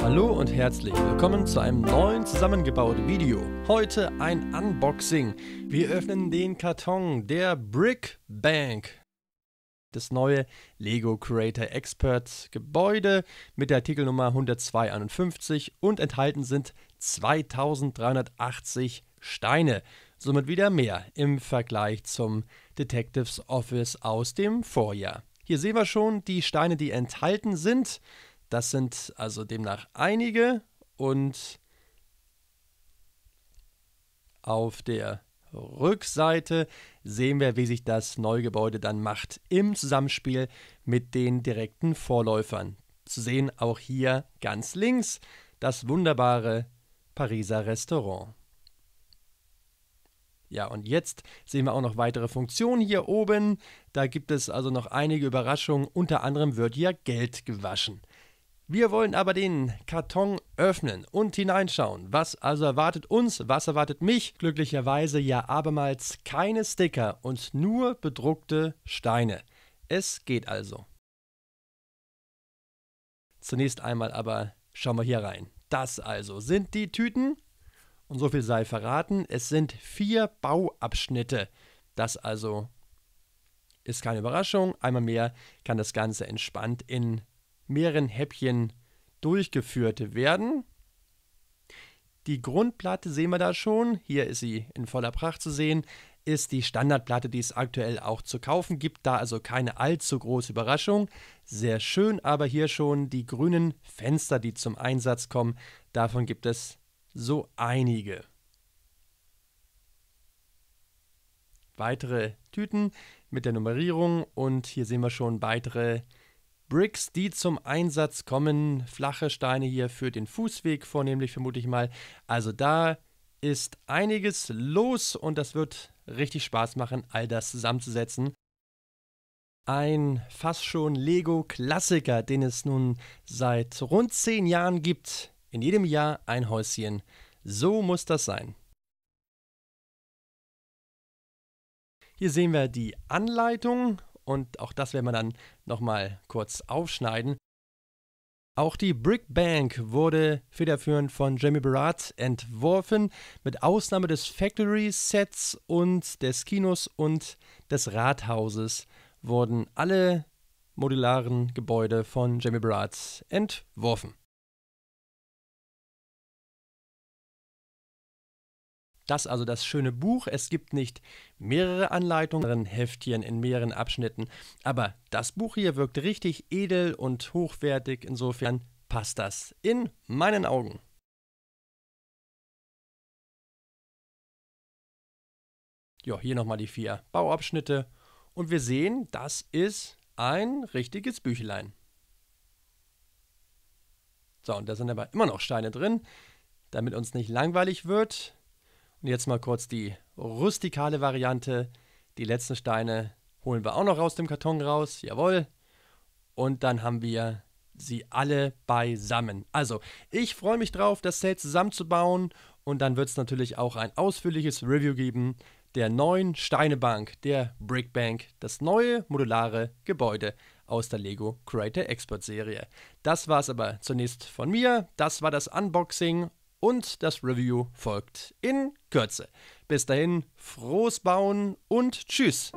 Hallo und herzlich willkommen zu einem neuen zusammengebauten Video. Heute ein Unboxing. Wir öffnen den Karton der Brick Bank. Das neue Lego Creator Experts Gebäude mit der Artikelnummer 10251 und enthalten sind 2380 Steine. Somit wieder mehr im Vergleich zum Detectives Office aus dem Vorjahr. Hier sehen wir schon die Steine, die enthalten sind. Das sind also demnach einige und auf der Rückseite sehen wir, wie sich das Neugebäude dann macht im Zusammenspiel mit den direkten Vorläufern. Zu sehen auch hier ganz links das wunderbare Pariser Restaurant. Ja, und jetzt sehen wir auch noch weitere Funktionen hier oben. Da gibt es also noch einige Überraschungen. Unter anderem wird hier Geld gewaschen. Wir wollen aber den Karton öffnen und hineinschauen. Was also erwartet uns, was erwartet mich? Glücklicherweise ja abermals keine Sticker und nur bedruckte Steine. Es geht also. Zunächst einmal aber schauen wir hier rein. Das also sind die Tüten. Und so viel sei verraten, es sind vier Bauabschnitte. Das also ist keine Überraschung. Einmal mehr kann das Ganze entspannt in mehreren Häppchen durchgeführt werden. Die Grundplatte sehen wir da schon, hier ist sie in voller Pracht zu sehen, ist die Standardplatte, die es aktuell auch zu kaufen gibt, da also keine allzu große Überraschung. Sehr schön aber hier schon die grünen Fenster, die zum Einsatz kommen, davon gibt es so einige. Weitere Tüten mit der Nummerierung und hier sehen wir schon weitere Bricks, die zum Einsatz kommen. Flache Steine hier für den Fußweg vornehmlich, vermute ich mal. Also da ist einiges los und das wird richtig Spaß machen, all das zusammenzusetzen. Ein fast schon Lego-Klassiker, den es nun seit rund zehn Jahren gibt. In jedem Jahr ein Häuschen. So muss das sein. Hier sehen wir die Anleitung und auch das werden wir dann nochmal kurz aufschneiden. Auch die Brick Bank wurde federführend von Jamie Barat entworfen, mit Ausnahme des Factory Sets und des Kinos und des Rathauses wurden alle modularen Gebäude von Jamie Barat entworfen. Das also das schöne Buch. Es gibt nicht mehrere Anleitungen, Heftchen in mehreren Abschnitten, aber das Buch hier wirkt richtig edel und hochwertig. Insofern passt das in meinen Augen. Ja, hier nochmal die vier Bauabschnitte. Und wir sehen, das ist ein richtiges Büchlein. So, und da sind aber immer noch Steine drin. Damit uns nicht langweilig wird, und jetzt mal kurz die rustikale Variante. Die letzten Steine holen wir auch noch aus dem Karton raus. Jawohl. Und dann haben wir sie alle beisammen. Also, ich freue mich drauf, das Set zusammenzubauen. Und dann wird es natürlich auch ein ausführliches Review geben der neuen Steinebank, der Brickbank, das neue modulare Gebäude aus der Lego Creator Expert Serie. Das war es aber zunächst von mir. Das war das Unboxing und das Review folgt in Kürze. Bis dahin, frohes Bauen und Tschüss.